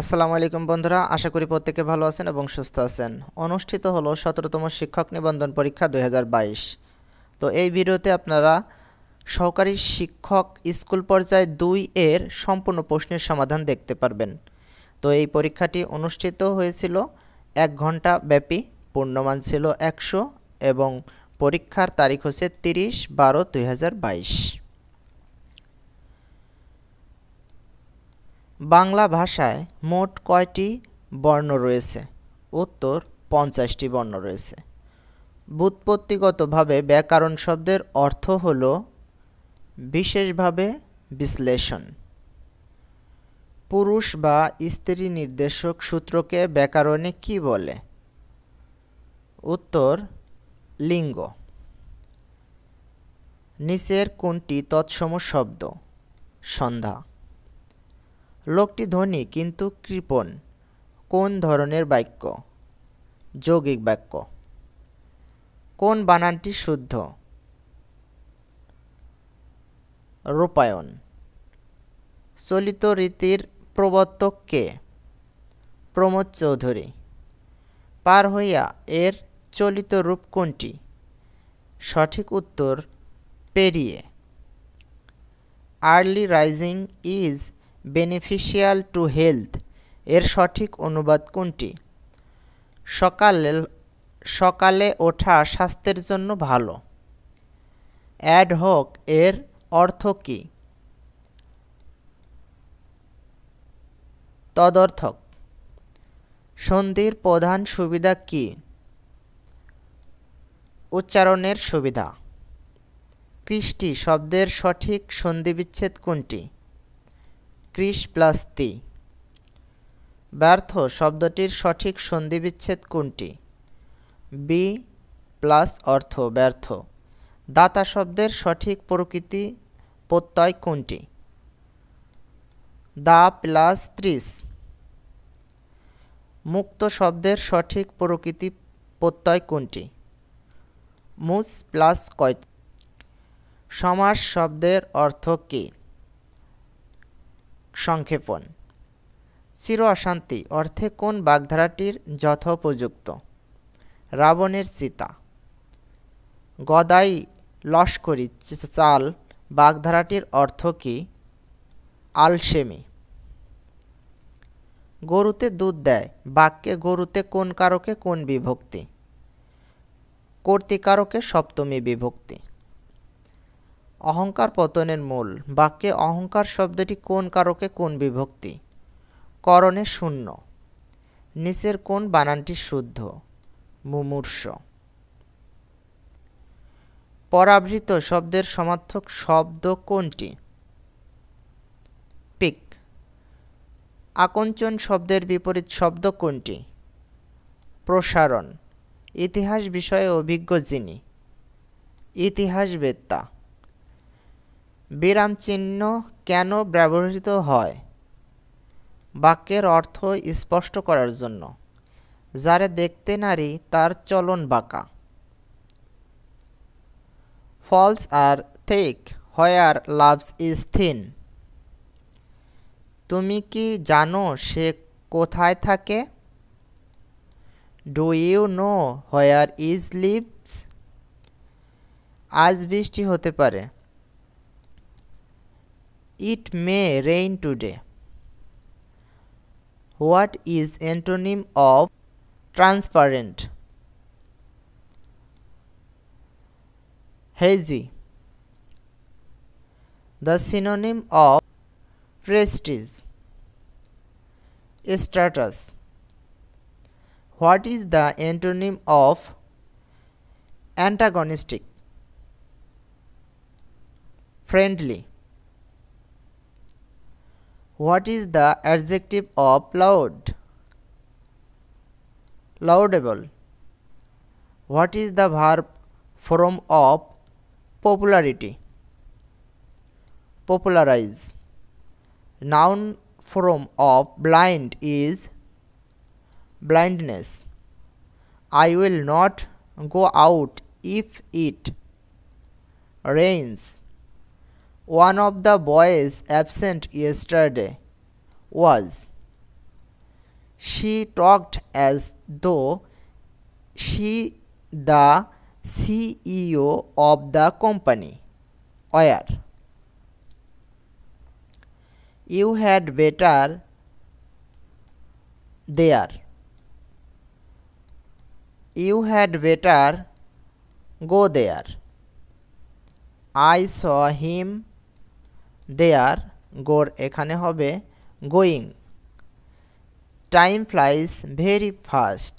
আসসালামু আলাইকুম বন্ধুরা আশা করি প্রত্যেকে ভালো আছেন এবং সুস্থ আছেন অনুষ্ঠিত হলো সতেরোতম শিক্ষক নিবন্ধন পরীক্ষা দুই তো এই ভিডিওতে আপনারা সহকারী শিক্ষক স্কুল পর্যায়ে দুই এর সম্পূর্ণ প্রশ্নের সমাধান দেখতে পারবেন তো এই পরীক্ষাটি অনুষ্ঠিত হয়েছিল এক ঘন্টা ব্যাপী পূর্ণমান ছিল একশো এবং পরীক্ষার তারিখ হচ্ছে তিরিশ বারো দুই বাংলা ভাষায় মোট কয়টি বর্ণ রয়েছে উত্তর পঞ্চাশটি বর্ণ রয়েছে বুৎপত্তিগতভাবে ব্যাকরণ শব্দের অর্থ হল বিশেষভাবে বিশ্লেষণ পুরুষ বা স্ত্রী নির্দেশক সূত্রকে ব্যাকরণে কি বলে উত্তর লিঙ্গ নিচের কোনটি তৎসম শব্দ সন্ধ্যা লোকটি ধনী কিন্তু কৃপণ কোন ধরনের বাক্য যৌগিক বাক্য কোন বানানটি শুদ্ধ রূপায়ণ চলিত রীতির প্রবর্তক কে প্রমোদ চৌধুরী পার হইয়া এর চলিত রূপ কোনটি সঠিক উত্তর পেরিয়ে early rising is beneficial to health এর সঠিক অনুবাদ কোনটি সকালে সকালে ওঠা স্বাস্থ্যের জন্য ভালো অ্যাড হোক এর অর্থ কী তদর্থক সন্ধির প্রধান সুবিধা কি উচ্চারণের সুবিধা কৃষ্টি শব্দের সঠিক সন্ধিবিচ্ছেদ কোনটি তি ব্যর্থ শব্দটির সঠিক সন্ধিবিচ্ছেদ কোনটি বি প্লাস অর্থ ব্যর্থ দাতা শব্দের সঠিক প্রকৃতি প্রত্যয় কোনটি দা প্লাস ত্রিশ মুক্ত শব্দের সঠিক প্রকৃতি প্রত্যয় কোনটি মুস প্লাস কয় সমাস শব্দের অর্থ কী সংক্ষেপণ চির অশান্তি অর্থে কোন বাগধারাটির যথোপযুক্ত রাবণের সীতা গদাই লস্করি চাল বাগধারাটির অর্থ কি আলসেমি গরুতে দুধ দেয় বাক্যে গরুতে কোন কারকে কোন বিভক্তি কর্তিকারকে সপ্তমী বিভক্তি অহংকার পতনের মূল বাক্যে অহংকার শব্দটি কোন কারকে কোন বিভক্তি করণে শূন্য নিচের কোন বানানটি শুদ্ধ মুমূর্ষ পরাবৃত শব্দের সমার্থক শব্দ কোনটি পিক আকঞ্চন শব্দের বিপরীত শব্দ কোনটি প্রসারণ ইতিহাস বিষয়ে অভিজ্ঞ যিনি ইতিহাসবেত্তা বিরাম চিহ্ন কেন ব্যবহৃত হয় বাক্যের অর্থ স্পষ্ট করার জন্য যারে দেখতে নারী তার চলন বাঁকা ফলস আর থেক হোয়ার লাভস ইজ থিন তুমি কি জানো সে কোথায় থাকে do you know where is lives আজ বৃষ্টি হতে পারে It may rain today. What is antonym of transparent? Hazy. The synonym of prestige. Status. What is the antonym of antagonistic? Friendly. What is the adjective of loud? Laudable. What is the verb form of popularity? Popularize. Noun form of blind is blindness. I will not go out if it rains one of the boys absent yesterday was. She talked as though she the CEO of the company. Where? You had better there. You had better go there. I saw him দেয়ার গোর এখানে হবে going time flies very fast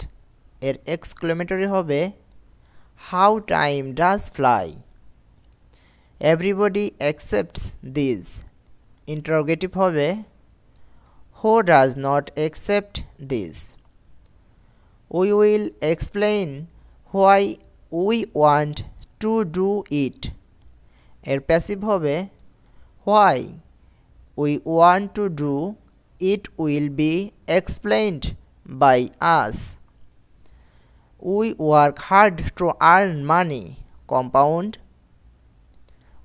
এর exclamatory হবে how time does fly everybody accepts this interrogative হবে who does not accept this we will explain why we want to do it এর passive হবে why we want to do it will be explained by us. We work hard to earn money. Compound.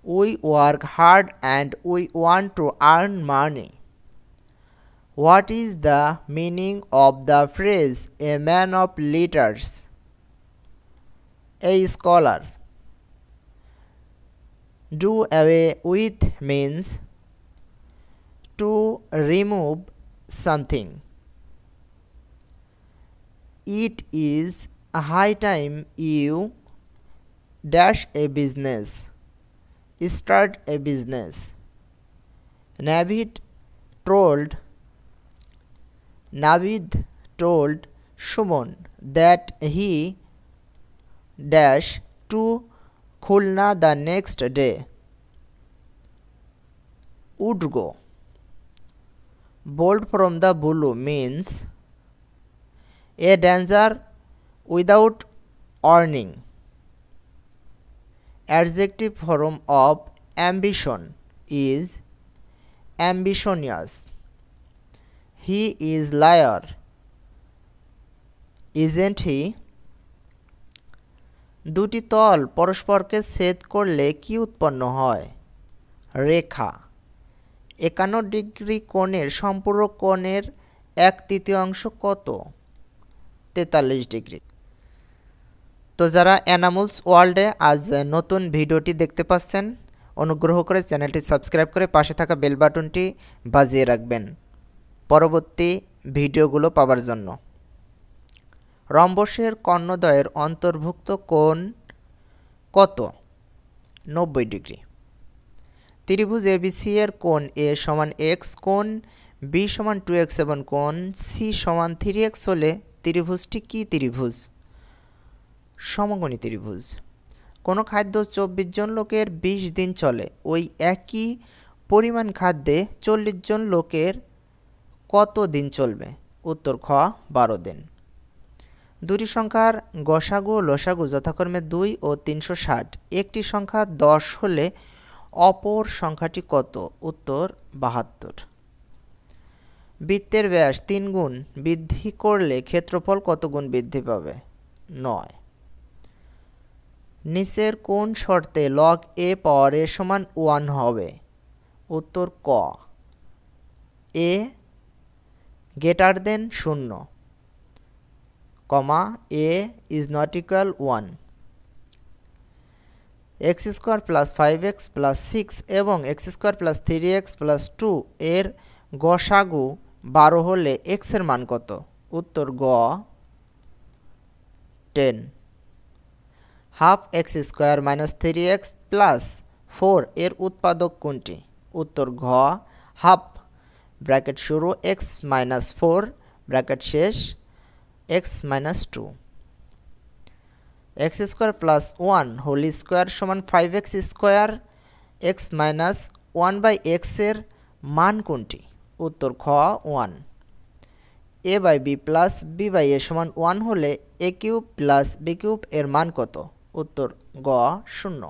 We work hard and we want to earn money. What is the meaning of the phrase a man of letters? A scholar do away with means to remove something it is a high time you dash a business start a business navid told navid told shumon that he dash to Khulna the next day. Would go. Bolt from the blue means a danger without warning. Adjective form of ambition is ambitious. He is liar. Isn't he? দুটি তল পরস্পরকে ছেদ করলে কি উৎপন্ন হয় রেখা একান্ন degree কোণের সম্পূরক কোণের এক তৃতীয়াংশ কত তেতাল্লিশ ডিগ্রি তো যারা অ্যানামুলস ওয়ার্ল্ডে আজ নতুন ভিডিওটি দেখতে পাচ্ছেন অনুগ্রহ করে চ্যানেলটি সাবস্ক্রাইব করে পাশে থাকা বেল বাটনটি বাজিয়ে রাখবেন পরবর্তী ভিডিওগুলো পাওয়ার জন্য রম্বসের কর্ণদ্বয়ের অন্তর্ভুক্ত কোণ কত নব্বই ডিগ্রি ত্রিভুজ এবিসি এর কোণ এ সমান এক্স কোণ বি সমান টু এক্স এবং কোণ সি সমান থ্রি এক্স হলে ত্রিভুজটি কী ত্রিভুজ সমগণী ত্রিভুজ কোনো খাদ্য চব্বিশ জন লোকের ২০ দিন চলে ওই একই পরিমাণ খাদ্যে চল্লিশ জন লোকের কত দিন চলবে উত্তর খ বারো দিন দুটি সংখ্যার গসাগু লসাগু যথাক্রমে দুই ও তিনশো ষাট একটি সংখ্যা দশ হলে অপর সংখ্যাটি কত উত্তর বাহাত্তর বৃত্তের ব্যাস তিন গুণ বৃদ্ধি করলে ক্ষেত্রফল কত গুণ বৃদ্ধি পাবে নয় নিচের কোন শর্তে লগ এ পাওয়ার এ সমান ওয়ান হবে উত্তর ক এ গেটার দেন শূন্য comma a is not equal one x square plus five x plus six এবং x square plus three x plus two এর গসাগু বারো হলে এক্সের মান কত উত্তর গ ten half x square minus three x plus four এর উৎপাদক কোনটি উত্তর ঘ হাফ ব্র্যাকেট শুরু এক্স মাইনাস ফোর ব্র্যাকেট শেষ x minus two x square plus one whole square সমান five x square x minus one by এক্সের মান কোনটি উত্তর খ one a by b plus b by a সমান ওয়ান হলে a cube plus b cube এর মান কত উত্তর গ শূন্য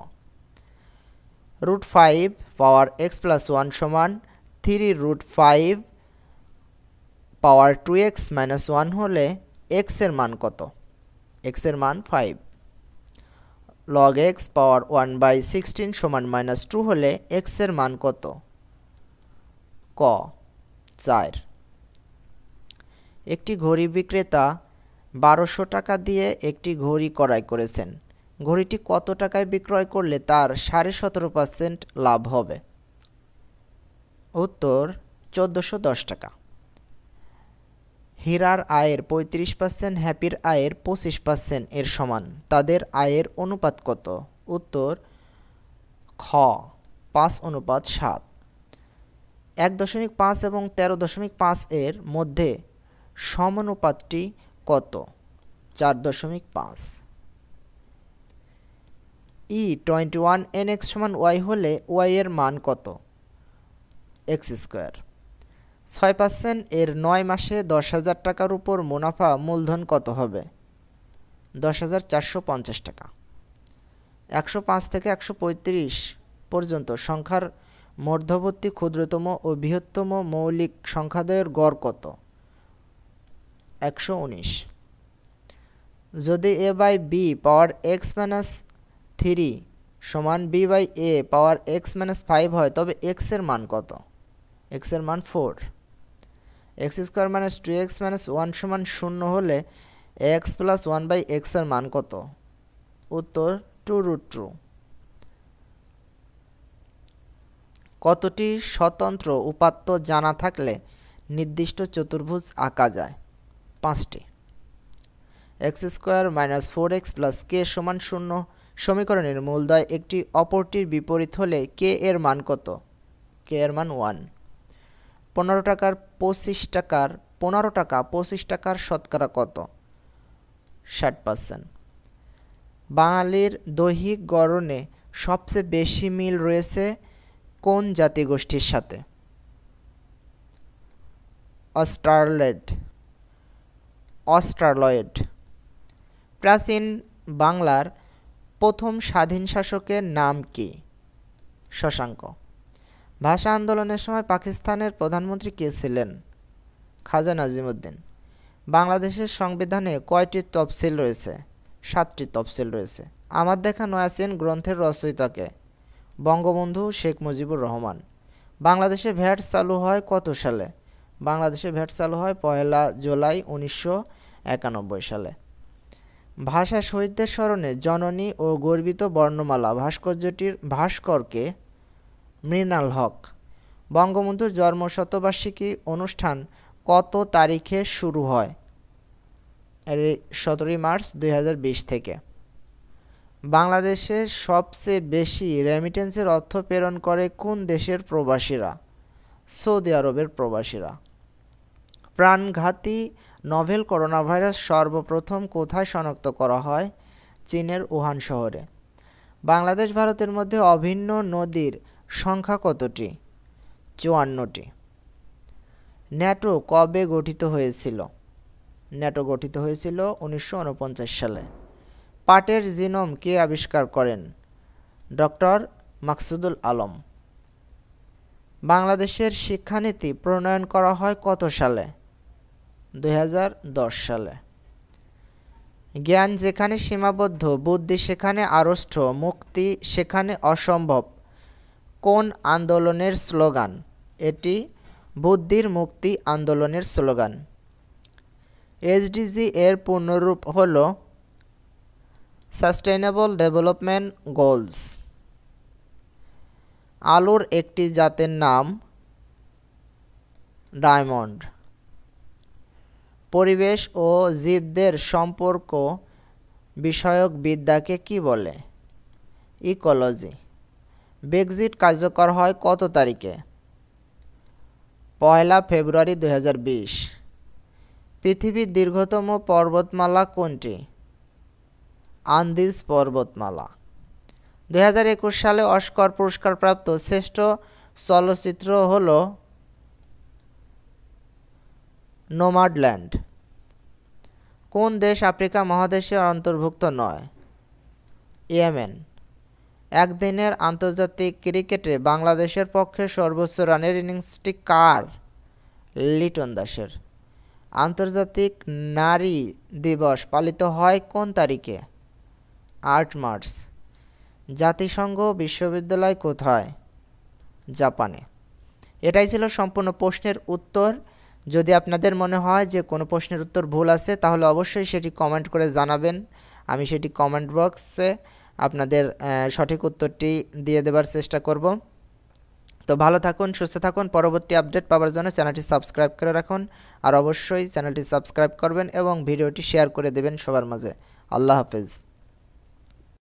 root five power x plus one সমান three root five power two x minus one হলে এক্সের মান কত এক্সের মান five log x power one by sixteen সমান মাইনাস টু হলে এক্সের মান কত ক চার একটি ঘড়ি বিক্রেতা বারোশো টাকা দিয়ে একটি ঘড়ি ক্রয় করেছেন ঘড়িটি কত টাকায় বিক্রয় করলে তার সাড়ে সতেরো পার্সেন্ট লাভ হবে উত্তর চোদ্দোশো দশ টাকা হীরার আয়ের পঁয়ত্রিশ পার্সেন্ট হ্যাপির আয়ের পঁচিশ পার্সেন্ট এর সমান তাদের আয়ের অনুপাত কত উত্তর খ পাঁচ অনুপাত সাত এক দশমিক পাঁচ এবং তেরো দশমিক পাঁচ এর মধ্যে সমানুপাতটি কত চার দশমিক পাঁচ e twenty one n x সমান ওয়াই হলে ওয়াই এর মান কত এক্স স্কোয়ার ছয় পার্সেন্ট এর নয় মাসে দশ হাজার টাকার উপর মুনাফা মূলধন কত হবে দশ হাজার চারশো পঞ্চাশ টাকা একশো পাঁচ থেকে একশো পঁয়ত্রিশ পর্যন্ত সংখ্যার মধ্যবর্তী ক্ষুদ্রতম ও বৃহত্তম মৌলিক সংখ্যাদয়ের গড় কত একশো উনিশ যদি a by b power x minus three সমান b by a power x minus five হয় তবে এক্সের মান কত এক্সের মান four x square minus two x minus one সমান শূন্য হলে এক্স প্লাস ওয়ান বাই এক্সের মান কত উত্তর টু রুট টু কতটি স্বতন্ত্র উপাত্ত জানা থাকলে নির্দিষ্ট চতুর্ভুজ আঁকা যায় পাঁচটি x square minus four x plus k সমান শূন্য সমীকরণের মূলদয় একটি অপরটির বিপরীত হলে কে এর মান কত কে এর মান ওয়ান পনেরো টাকার পঁচিশ টাকার পনেরো টাকা পঁচিশ টাকার শতকরা কত ষাট পার্সেন্ট বাঙালির দৈহিক গড়নে সবচেয়ে বেশি মিল রয়েছে কোন জাতিগোষ্ঠীর সাথে অস্ট্রালয়েড অস্ট্রালয়েড প্রাচীন বাংলার প্রথম স্বাধীন শাসকের নাম কি শশাঙ্ক ভাষা আন্দোলনের সময় পাকিস্তানের প্রধানমন্ত্রী কে ছিলেন খাজা নাজিমুদ্দিন বাংলাদেশের সংবিধানে কয়টি তফসিল রয়েছে সাতটি তফসিল রয়েছে আমার দেখা নয়াসিন গ্রন্থের রচয়িতাকে বঙ্গবন্ধু শেখ মুজিবুর রহমান বাংলাদেশে ভ্যাট চালু হয় কত সালে বাংলাদেশে ভ্যাট চালু হয় পয়লা জুলাই উনিশশো সালে ভাষা শহীদদের স্মরণে জননী ও গর্বিত বর্ণমালা ভাস্কর্যটির ভাস্করকে মৃণাল হক বঙ্গবন্ধুর জন্মশতবার্ষিকী অনুষ্ঠান কত তারিখে শুরু হয় সতেরোই মার্চ দুই থেকে বাংলাদেশে সবচেয়ে বেশি রেমিটেন্সের অর্থ প্রেরণ করে কোন দেশের প্রবাসীরা সৌদি আরবের প্রবাসীরা প্রাণঘাতী নভেল করোনা ভাইরাস সর্বপ্রথম কোথায় শনাক্ত করা হয় চীনের উহান শহরে বাংলাদেশ ভারতের মধ্যে অভিন্ন নদীর সংখ্যা কতটি চুয়ান্নটি ন্যাটো কবে গঠিত হয়েছিল ন্যাটো গঠিত হয়েছিল উনিশশো সালে পাটের জিনোম কে আবিষ্কার করেন ডক্টর মাকসুদুল আলম বাংলাদেশের শিক্ষানীতি প্রণয়ন করা হয় কত সালে দুই সালে জ্ঞান যেখানে সীমাবদ্ধ বুদ্ধি সেখানে আড়ষ্ঠ মুক্তি সেখানে অসম্ভব কোন আন্দোলনের স্লোগান এটি বুদ্ধির মুক্তি আন্দোলনের স্লোগান এসডিজি এর পূর্ণরূপ হল সাস্টেইনেবল ডেভেলপমেন্ট গোলস আলোর একটি জাতের নাম ডায়মন্ড পরিবেশ ও জীবদের সম্পর্ক বিষয়ক বিদ্যাকে কি বলে ইকোলজি ব্রেক্সিট কার্যকর হয় কত তারিখে পয়লা ফেব্রুয়ারি দু পৃথিবীর দীর্ঘতম পর্বতমালা কোনটি আন্দিজ পর্বতমালা দু সালে অস্কর পুরস্কারপ্রাপ্ত শ্রেষ্ঠ চলচ্চিত্র হল নোমাডল্যান্ড কোন দেশ আফ্রিকা মহাদেশে অন্তর্ভুক্ত নয় ইয়েমেন একদিনের আন্তর্জাতিক ক্রিকেটে বাংলাদেশের পক্ষে সর্বোচ্চ রানের ইনিংসটি কার লিটন দাসের আন্তর্জাতিক নারী দিবস পালিত হয় কোন তারিখে আট মার্চ জাতিসংঘ বিশ্ববিদ্যালয় কোথায় জাপানে এটাই ছিল সম্পূর্ণ প্রশ্নের উত্তর যদি আপনাদের মনে হয় যে কোনো প্রশ্নের উত্তর ভুল আছে তাহলে অবশ্যই সেটি কমেন্ট করে জানাবেন আমি সেটি কমেন্ট বক্সে আপনাদের সঠিক উত্তরটি দিয়ে দেবার চেষ্টা করব তো ভালো থাকুন সুস্থ থাকুন পরবর্তী আপডেট পাওয়ার জন্য চ্যানেলটি সাবস্ক্রাইব করে রাখুন আর অবশ্যই চ্যানেলটি সাবস্ক্রাইব করবেন এবং ভিডিওটি শেয়ার করে দেবেন সবার মাঝে আল্লাহ হাফেজ